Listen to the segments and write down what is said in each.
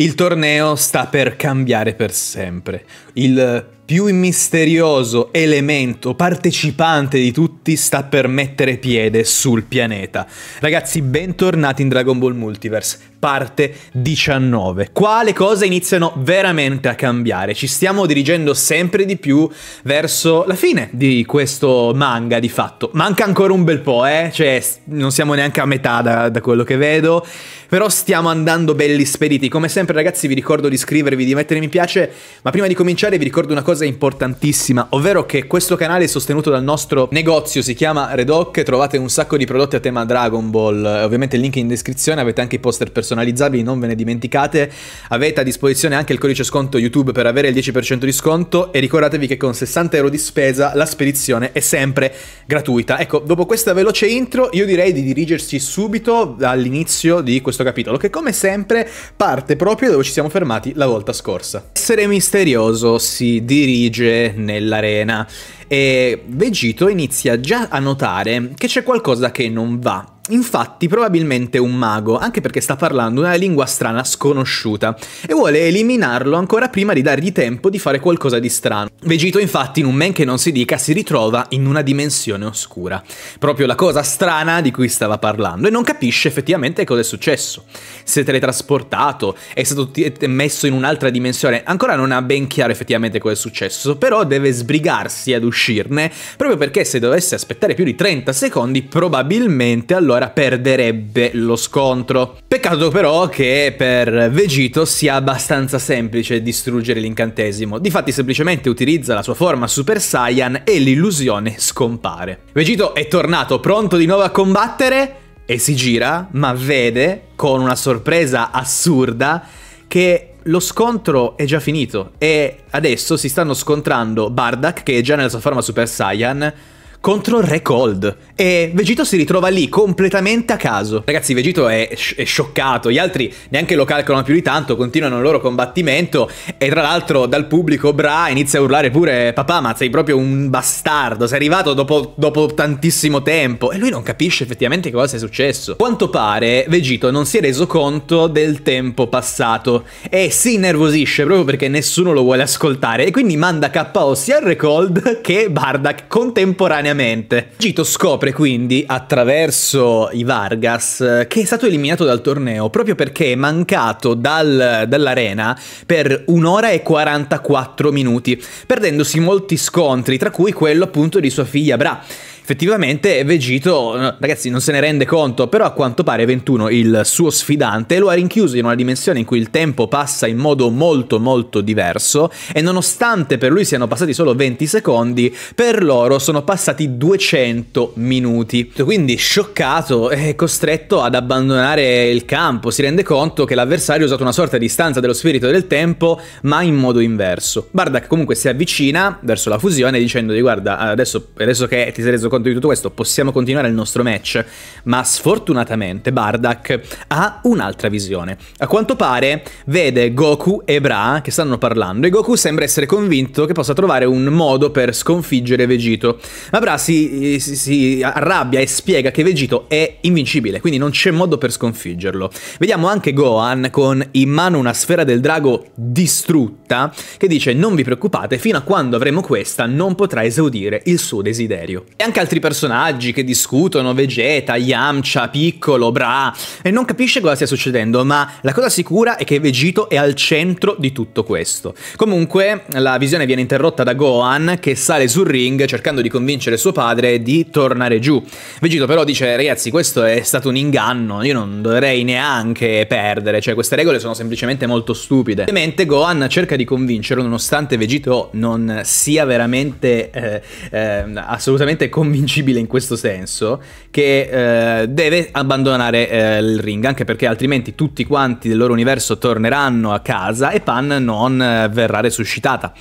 Il torneo sta per cambiare per sempre. Il più misterioso elemento partecipante di tutti sta per mettere piede sul pianeta. Ragazzi, bentornati in Dragon Ball Multiverse parte 19. Qua le cose iniziano veramente a cambiare, ci stiamo dirigendo sempre di più verso la fine di questo manga di fatto. Manca ancora un bel po', eh? Cioè, non siamo neanche a metà da, da quello che vedo, però stiamo andando belli spediti. Come sempre ragazzi vi ricordo di iscrivervi, di mettere mi piace, ma prima di cominciare vi ricordo una cosa importantissima, ovvero che questo canale è sostenuto dal nostro negozio, si chiama Redoc, trovate un sacco di prodotti a tema Dragon Ball, eh, ovviamente il link è in descrizione, avete anche i poster personali personalizzabili, non ve ne dimenticate. Avete a disposizione anche il codice sconto YouTube per avere il 10% di sconto e ricordatevi che con 60 euro di spesa la spedizione è sempre gratuita. Ecco, dopo questa veloce intro io direi di dirigersi subito all'inizio di questo capitolo che come sempre parte proprio dove ci siamo fermati la volta scorsa. Essere misterioso si dirige nell'arena e Vegito inizia già a notare che c'è qualcosa che non va Infatti, probabilmente un mago, anche perché sta parlando una lingua strana sconosciuta, e vuole eliminarlo ancora prima di dargli tempo di fare qualcosa di strano. Vegito, infatti, in un men che non si dica, si ritrova in una dimensione oscura. Proprio la cosa strana di cui stava parlando, e non capisce effettivamente cosa è successo. Si è teletrasportato, è stato messo in un'altra dimensione, ancora non ha ben chiaro effettivamente cosa è successo, però deve sbrigarsi ad uscirne, proprio perché se dovesse aspettare più di 30 secondi, probabilmente allora allora perderebbe lo scontro. Peccato però che per Vegito sia abbastanza semplice distruggere l'incantesimo, difatti semplicemente utilizza la sua forma Super Saiyan e l'illusione scompare. Vegito è tornato pronto di nuovo a combattere e si gira, ma vede, con una sorpresa assurda, che lo scontro è già finito e adesso si stanno scontrando Bardak, che è già nella sua forma Super Saiyan, contro il Re Cold. E Vegito si ritrova lì completamente a caso. Ragazzi, Vegito è, è, scioccato. Gli altri neanche lo calcolano più di tanto, continuano il loro combattimento. E tra l'altro, dal pubblico, Bra inizia a urlare pure: Papà, ma sei proprio un bastardo. Sei arrivato dopo, dopo tantissimo tempo. E lui non capisce effettivamente che cosa è successo. Quanto pare, Vegito non si è reso conto del tempo passato. E si innervosisce proprio perché nessuno lo vuole ascoltare. E quindi manda KO sia il Recold che Bardak contemporaneamente temporaneamente. Gito scopre quindi, attraverso i Vargas, che è stato eliminato dal torneo proprio perché è mancato dal, dall'arena per un'ora e 44 minuti, perdendosi molti scontri, tra cui quello appunto di sua figlia Bra effettivamente Vegito, eh, ragazzi, non se ne rende conto, però a quanto pare 21, il suo sfidante, lo ha rinchiuso in una dimensione in cui il tempo passa in modo molto molto diverso e nonostante per lui siano passati solo 20 secondi, per loro sono passati 200 minuti. Quindi scioccato è costretto ad abbandonare il campo, si rende conto che l'avversario ha usato una sorta di stanza dello spirito del tempo, ma in modo inverso. Bardak comunque si avvicina verso la fusione dicendogli guarda, adesso, adesso che ti sei reso conto di tutto questo possiamo continuare il nostro match, ma sfortunatamente Bardak ha un'altra visione. A quanto pare vede Goku e Bra che stanno parlando e Goku sembra essere convinto che possa trovare un modo per sconfiggere Vegito, ma Bra si, si, si arrabbia e spiega che Vegito è invincibile, quindi non c'è modo per sconfiggerlo. Vediamo anche Gohan con in mano una sfera del drago distrutta che dice non vi preoccupate, fino a quando avremo questa non potrà esaudire il suo desiderio. E anche anche altri personaggi che discutono, Vegeta, Yamcha, Piccolo, Bra, e non capisce cosa stia succedendo, ma la cosa sicura è che Vegito è al centro di tutto questo. Comunque la visione viene interrotta da Gohan che sale sul ring cercando di convincere suo padre di tornare giù. Vegito però dice ragazzi questo è stato un inganno, io non dovrei neanche perdere, cioè queste regole sono semplicemente molto stupide. Ovviamente Gohan cerca di convincerlo nonostante Vegito non sia veramente eh, eh, assolutamente convinto inconvincibile in questo senso che eh, deve abbandonare eh, il ring, anche perché altrimenti tutti quanti del loro universo torneranno a casa e Pan non eh, verrà resuscitata.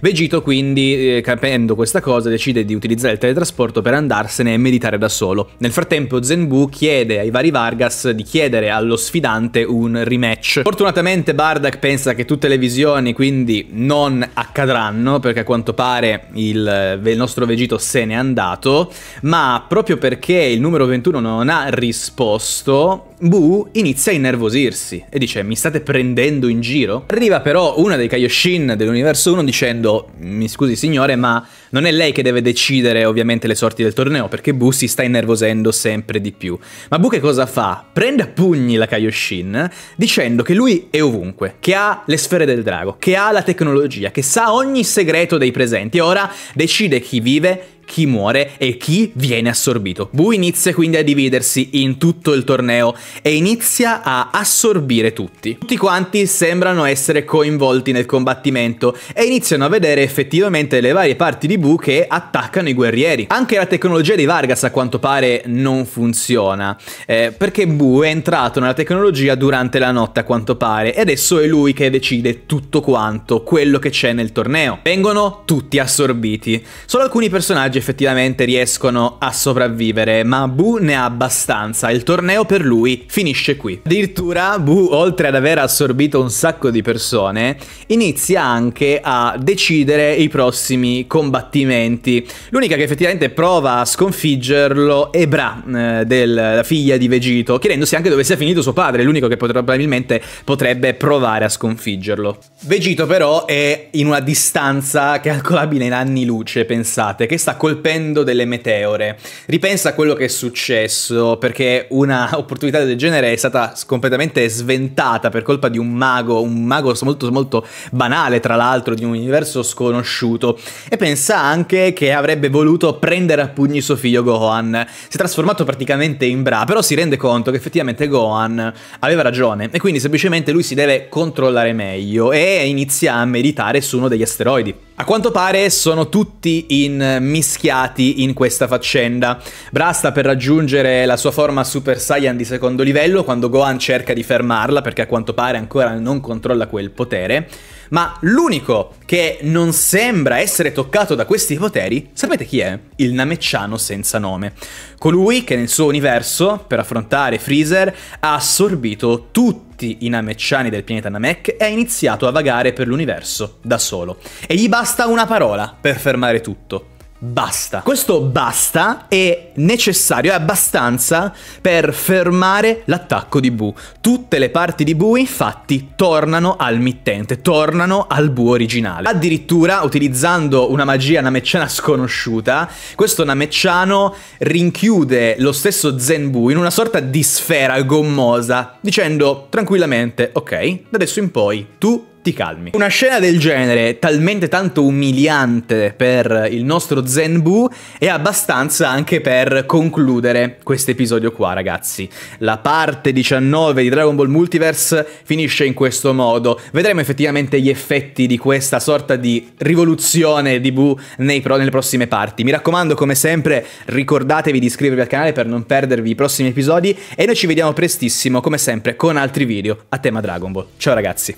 Vegito quindi, eh, capendo questa cosa, decide di utilizzare il teletrasporto per andarsene e meditare da solo. Nel frattempo Zenbu chiede ai vari Vargas di chiedere allo sfidante un rematch. Fortunatamente Bardak pensa che tutte le visioni quindi non accadranno, perché a quanto pare il, eh, il nostro Vegito se n'è andato, ma proprio perché il numero 21 non ha risposto, Bu inizia a innervosirsi e dice mi state prendendo in giro? Arriva però una dei Kaioshin dell'universo 1 dicendo mi scusi signore ma non è lei che deve decidere ovviamente le sorti del torneo perché Bu si sta innervosendo sempre di più. Ma Bu che cosa fa? Prende a pugni la Kaioshin dicendo che lui è ovunque, che ha le sfere del drago, che ha la tecnologia, che sa ogni segreto dei presenti e ora decide chi vive chi muore e chi viene assorbito. Bu inizia quindi a dividersi in tutto il torneo e inizia a assorbire tutti. Tutti quanti sembrano essere coinvolti nel combattimento e iniziano a vedere effettivamente le varie parti di Bu che attaccano i guerrieri. Anche la tecnologia di Vargas a quanto pare non funziona, eh, perché Bu è entrato nella tecnologia durante la notte a quanto pare e adesso è lui che decide tutto quanto, quello che c'è nel torneo. Vengono tutti assorbiti. Solo alcuni personaggi personaggi effettivamente riescono a sopravvivere, ma Bu ne ha abbastanza, il torneo per lui finisce qui. Addirittura Bu, oltre ad aver assorbito un sacco di persone, inizia anche a decidere i prossimi combattimenti. L'unica che effettivamente prova a sconfiggerlo è Bra, eh, della figlia di Vegito, chiedendosi anche dove sia finito suo padre, l'unico che potrebbe, probabilmente potrebbe provare a sconfiggerlo. Vegito però è in una distanza calcolabile in anni luce, pensate, che sta con colpendo delle meteore. Ripensa a quello che è successo, perché un'opportunità del genere è stata completamente sventata per colpa di un mago, un mago molto, molto banale tra l'altro, di un universo sconosciuto. E pensa anche che avrebbe voluto prendere a pugni suo figlio Gohan. Si è trasformato praticamente in Bra, però si rende conto che effettivamente Gohan aveva ragione e quindi semplicemente lui si deve controllare meglio e inizia a meditare su uno degli asteroidi. A quanto pare sono tutti in, eh, mischiati in questa faccenda. Brasta per raggiungere la sua forma Super Saiyan di secondo livello quando Gohan cerca di fermarla perché a quanto pare ancora non controlla quel potere ma l'unico che non sembra essere toccato da questi poteri, sapete chi è? Il Namecciano senza nome. Colui che nel suo universo, per affrontare Freezer, ha assorbito tutti i Namecciani del pianeta Namek e ha iniziato a vagare per l'universo da solo. E gli basta una parola per fermare tutto basta. Questo basta è necessario, è abbastanza per fermare l'attacco di Bu. Tutte le parti di Bu infatti tornano al mittente, tornano al Bu originale. Addirittura utilizzando una magia namecciana sconosciuta, questo namecciano rinchiude lo stesso Zen Bu in una sorta di sfera gommosa, dicendo tranquillamente, ok, da adesso in poi tu ti calmi. Una scena del genere, talmente tanto umiliante per il nostro Zen Zenbu, è abbastanza anche per concludere questo episodio qua, ragazzi. La parte 19 di Dragon Ball Multiverse finisce in questo modo. Vedremo effettivamente gli effetti di questa sorta di rivoluzione di Buu pro nelle prossime parti. Mi raccomando, come sempre, ricordatevi di iscrivervi al canale per non perdervi i prossimi episodi e noi ci vediamo prestissimo, come sempre, con altri video a tema Dragon Ball. Ciao ragazzi!